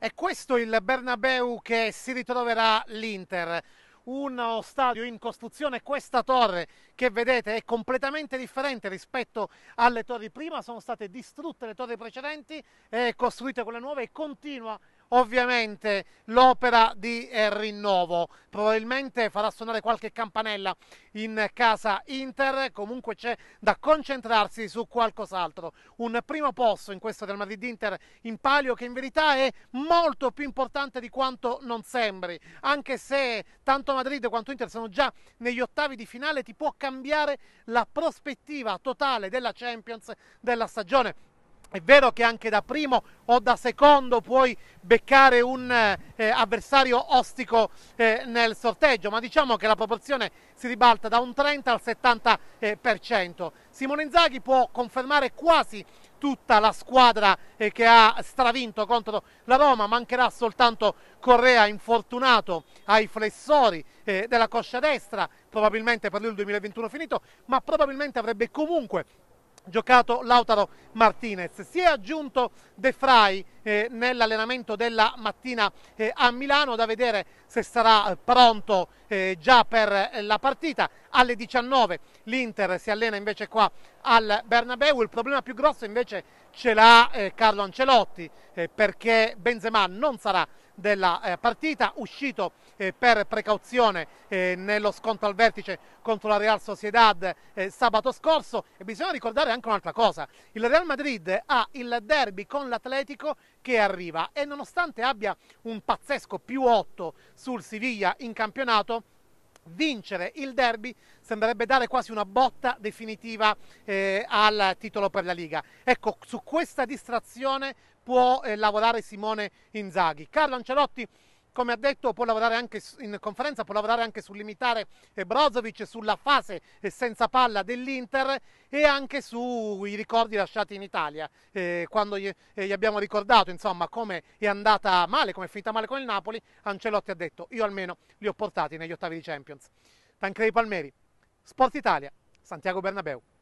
È questo il Bernabeu che si ritroverà l'Inter. Uno stadio in costruzione, questa torre che vedete è completamente differente rispetto alle torri prima, sono state distrutte le torri precedenti, costruite quelle nuove e continua ovviamente l'opera di eh, rinnovo. Probabilmente farà suonare qualche campanella in casa Inter, comunque c'è da concentrarsi su qualcos'altro. Un primo posto in questo del Madrid Inter in palio che in verità è molto più importante di quanto non sembri, anche se tanto Madrid quanto Inter sono già negli ottavi di finale, ti può cambiare la prospettiva totale della Champions della stagione è vero che anche da primo o da secondo puoi beccare un eh, eh, avversario ostico eh, nel sorteggio, ma diciamo che la proporzione si ribalta da un 30 al 70%. Eh, Simone Inzaghi può confermare quasi tutta la squadra eh, che ha stravinto contro la Roma, mancherà soltanto Correa infortunato ai flessori eh, della coscia destra, probabilmente per lui il 2021 finito, ma probabilmente avrebbe comunque giocato Lautaro Martinez. Si è aggiunto De Frey eh, nell'allenamento della mattina eh, a Milano, da vedere se sarà eh, pronto eh, già per eh, la partita. Alle 19 l'Inter si allena invece qua al Bernabeu, il problema più grosso invece ce l'ha eh, Carlo Ancelotti perché Benzema non sarà della eh, partita, uscito eh, per precauzione eh, nello scontro al vertice contro la Real Sociedad sabato scorso e bisogna ricordare anche un'altra cosa, il Real Madrid ha il derby con l'Atletico che arriva e nonostante abbia un pazzesco più 8 sul Siviglia in campionato vincere il derby sembrerebbe dare quasi una botta definitiva eh, al titolo per la Liga. Ecco, su questa distrazione può eh, lavorare Simone Inzaghi. Carlo Ancelotti come ha detto, può lavorare anche in conferenza, può lavorare anche sul limitare eh, Brozovic, sulla fase eh, senza palla dell'Inter e anche sui ricordi lasciati in Italia, eh, quando gli, eh, gli, abbiamo ricordato insomma come è andata male, come è finita male con il Napoli, Ancelotti ha detto io almeno li ho portati negli ottavi di Champions. Tancredi Palmeri, Sport Italia, Santiago Bernabeu.